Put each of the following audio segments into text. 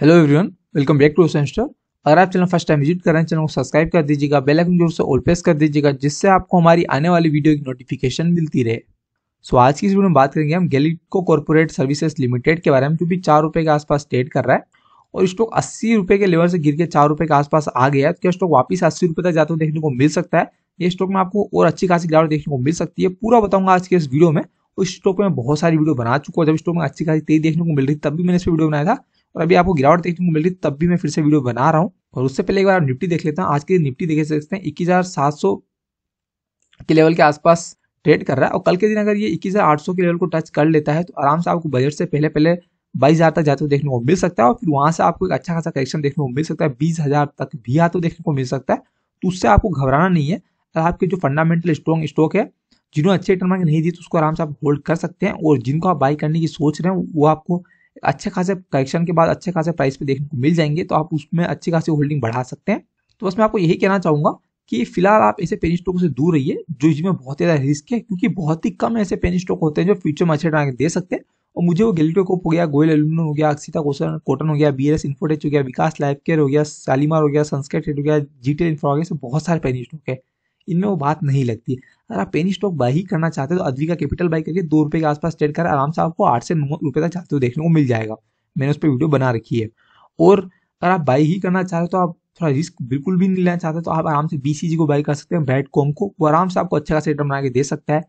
hello everyone welcome back to सेंस्टर अगर आप चैनल फर्स्ट टाइम विजिट कर रहे हैं चैनल को सब्सक्राइब कर दीजिएगा बेल आइकन जरूर से ऑल प्रेस कर दीजिएगा जिससे आपको हमारी आने वाली वीडियो की नोटिफिकेशन मिलती रहे सो आज की इस वीडियो में बात करेंगे हम गैलिटको कॉर्पोरेट सर्विसेज लिमिटेड के बारे में जो भी चार रुपये के आसपास ट्रेड कर रहा है और स्टॉक अस्सी रुपये के लेवल से गिर के चार रुपये के आसपास आ गया है तो स्टॉक वापस अस्सी रुपये तक जाते हुए देखने को मिल सकता है ये स्टॉक में आपको और अच्छी खासी गिरावट देखने को मिल सकती है पूरा बताऊंगा आज के इस वीडियो में उस स्टॉक में बहुत सारी वीडियो बना चुका हूँ जब स्टॉक में अच्छी खासी तेज देखने को मिल रही तब भी मैंने इस पर वीडियो बनाया था और अभी आपको गिरावट देखने को मिल रही तब भी मैं फिर से वीडियो बना रहा हूँ और उससे पहले एक बार निफ्टी देख लेता हूँ आज की निफ्टी देख सकते हैं इक्कीस के लेवल के आसपास ट्रेड कर रहा है और कल के दिन अगर ये इक्कीस के लेवल को टच कर लेता है तो आराम से आपको बजट से पहले पहले बाईस हज़ार तक जाते हुए देखने को मिल सकता है और फिर वहाँ से आपको एक अच्छा खासा कलेक्शन देखने को मिल सकता है बीस हज़ार तक भी आते हुए देखने को मिल सकता है तो उससे आपको घबराना नहीं है और आपके जो फंडामेंटल स्ट्रॉन्ग स्टॉक है जिन्होंने अच्छे रिटर्न मांगे नहीं दी तो उसको आराम से आप होल्ड कर सकते हैं और जिनको आप बाई करने की सोच रहे हैं वो आपको अच्छे खासे करेक्शन के बाद अच्छे खासे प्राइस पे देखने को मिल जाएंगे तो आप उसमें अच्छी खासी होल्डिंग बढ़ा सकते हैं तो बस मैं आपको यही कहना चाहूँगा कि फिलहाल आप ऐसे पेनी स्टॉक से दूर रहिए जो इसमें बहुत ज़्यादा रिस्क है क्योंकि बहुत ही कम ऐसे पेनी स्टॉक होते हैं जो फ्यूचर में अच्छे टाइम दे सकते हैं और मुझे वो गैलिटो कोप हो गया गोयल एल्यूमिनियम हो गया अक्सिता कॉटन हो गया बी एस इन्फोटेच हो गया विकास लाइफ केयर हो गया सालीमार हो गया संस्कार हो गया जीटेल इन्फो हो गया बहुत सारे पेनी स्टॉक है इनमें वो बात नहीं लगती अगर आप पेनी स्टॉक बाई ही करना चाहते हो तो अद्विका कैपिटल बाई करके दो रुपये के आसपास ट्रेड कर आराम से आपको आठ से नौ रुपये तक चाहते हो देखने को मिल जाएगा मैंने उस पर वीडियो बना रखी है और अगर आप बाई ही करना चाहते हो तो आप थोड़ा रिस्क बिल्कुल भी नहीं लेना चाहते तो आप आराम से बीसीजी को बाई कर सकते हैं बैट कॉम को वो आराम से आपको अच्छा खासा रिटर्न बना के दे सकता है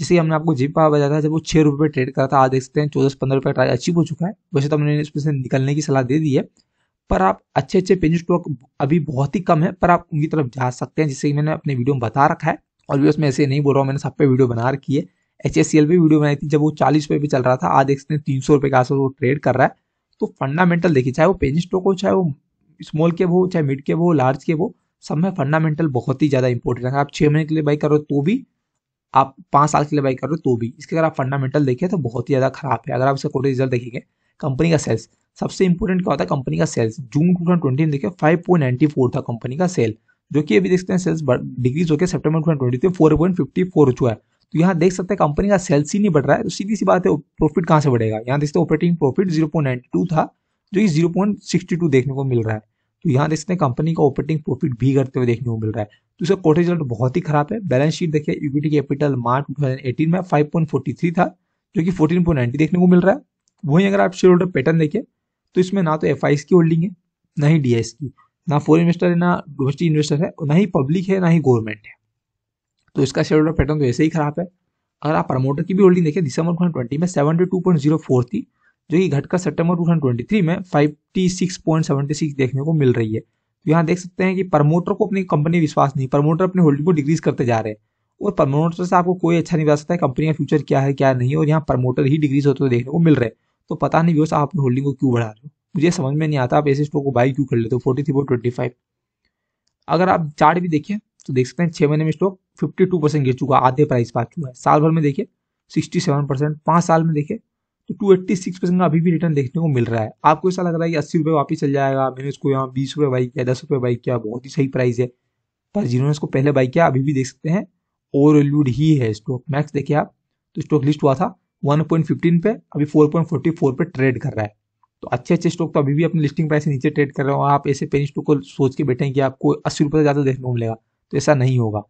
जैसे हमने आपको जिप पा बताया था जब वो छः रुपये ट्रेड करा था आप देख सकते हैं चौदह पंद्रह रुपये ट्राई अचीव हो चुका है वैसे तो हमने इसमें से निकलने की सलाह दे दी है पर आप अच्छे अच्छे पेन स्टॉक अभी बहुत ही कम है पर आप उनकी तरफ जा सकते हैं जिससे कि मैंने अपने वीडियो में बता रखा है और भी उसमें ऐसे नहीं बोल रहा हूँ मैंने सब पे वीडियो बना रखी है एच एस भी वीडियो बनाई थी जब वो चालीस रुपये पे चल रहा था आज एक तीन सौ रुपये के आसपास वो ट्रेड कर रहा है तो फंडामेंटल देखिए चाहे वो पेन स्टॉक हो चाहे वो स्मॉल के वो चाहे मिड के हो लार्ज के हो सब में फंडामेंटल बहुत ही ज़्यादा इंपॉर्टेंट है आप छः महीने के लिए बाई करो तो भी आप पाँच साल के लिए बाई करो तो भी इसके अगर आप फंडामेंटल देखें तो बहुत ही ज़्यादा खराब है अगर आप इसका कोई रिजल्ट देखेंगे कंपनी का सेल्स सबसे इंपॉर्टेंट क्या होता है कंपनी का sales June two thousand twenty में देखिए फाइव पॉइंट नाइन्टी फोर था कंपनी का सेल जो कि अभी देखते हैं सेल्स डिक्रीज होकर September two twenty four point fifty four हो चुका है तो यहाँ देख सकते हैं कंपनी का सेल्स ही नहीं बढ़ रहा है तो सीधी सी बात है प्रॉफिट कहाँ से बढ़ेगा यहाँ देखते हैं operating profit zero point ninety two था जो कि जीरो पॉइंट सिक्सटी टू देखने को मिल रहा है तो यहाँ देखते हैं कंपनी का ऑपरेटिंग प्रॉफिट भी करते हुए देखने को मिल रहा है तो इसका कोटेज रिजल्ट बहुत ही खराब है बैलेंस शीट देखिए equity capital March two thousand eighteen में फाइव पॉइंट फोर्टी थ्री था जो कि फोर्टीन पॉइंट नाइन्टी देखने को मिल रहा है वहीं अगर आप शेयर होल्डर पैटर्न देखें तो इसमें ना तो एफ की होल्डिंग है ना ही डी की ना फॉरन इन्वेस्टर है ना डोमेस्टिक इन्वेस्टर है और ना ही पब्लिक है ना ही गवर्नमेंट है तो इसका शेयर होल्डर पैटर्न तो ऐसे ही खराब है अगर आप प्रमोटर की भी होल्डिंग देखें दिसंबर ट्वेंटी में seventy two point zero four थी जो कि घटकर ट्वेंटी थ्री में सिक्स देखने को मिल रही है तो यहाँ देख सकते हैं कि प्रमोटर को अपनी कंपनी विश्वास नहीं प्रमोटर अपनी होल्डिंग को डिक्रीज करते जा रहे हैं और प्रमोटर से आपको कोई अच्छा नहीं बता सकता है कंपनी का फ्यूचर क्या है क्या नहीं और यहाँ प्रमोटर ही डिक्रीज होते हुए देखने को मिल रहे हैं तो पता नहीं व्यवस्था आप होल्डिंग को क्यों बढ़ा रहे हो मुझे समझ में नहीं आता आप ऐसे स्टॉक को बाई क्यों कर लेते हो फोर्टी थ्री ट्वेंटी फाइव अगर आप चार्ट भी देखिए तो देख सकते हैं छह महीने में स्टॉक फिफ्टी टू परसेंट गिर चुका आधे प्राइस पा चुका है साल भर में देखिए सिक्सटी सेवन परसेंट पांच साल में देखिए तो टू एट्टी सिक्स परसेंट का अभी भी रिटर्न देखने को मिल रहा है आपको ऐसा लग रहा है कि अस्सी रुपये वापस चल जाएगा मैंने इसको यहाँ बीस रुपये बाई किया दस रुपये बाई किया बहुत ही सही प्राइस है पर जिन्होंने इसको पहले बाई किया अभी भी देख सकते हैं ओवर ही है स्टॉक मैक्स देखिए आप तो स्टॉक लिस्ट हुआ था 1.15 पे अभी 4.44 पे ट्रेड कर रहा है तो अच्छे अच्छे स्टॉक तो अभी भी अपनी लिस्टिंग प्राइस से नीचे ट्रेड कर रहे हो आप ऐसे पेनी स्टॉक को सोच के बैठे कि आपको अस्सी रुपये से ज़्यादा देखने को मिलेगा तो ऐसा नहीं होगा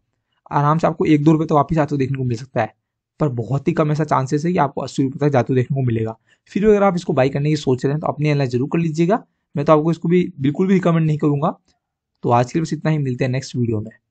आराम से आपको एक दो रुपये तो वापस आते देखने को मिल सकता है पर बहुत ही कम ऐसा चांसेस है कि आपको अस्सी रुपये तक जाते देखने को मिलेगा फिर अगर आप इसको बाई करने की सोच रहे हैं तो अपने एनलाइन जरूर कर लीजिएगा मैं तो आपको इसको भी बिल्कुल भी रिकमेंड नहीं करूँगा तो आज के लिए बस इतना ही मिलते हैं नेक्स्ट वीडियो में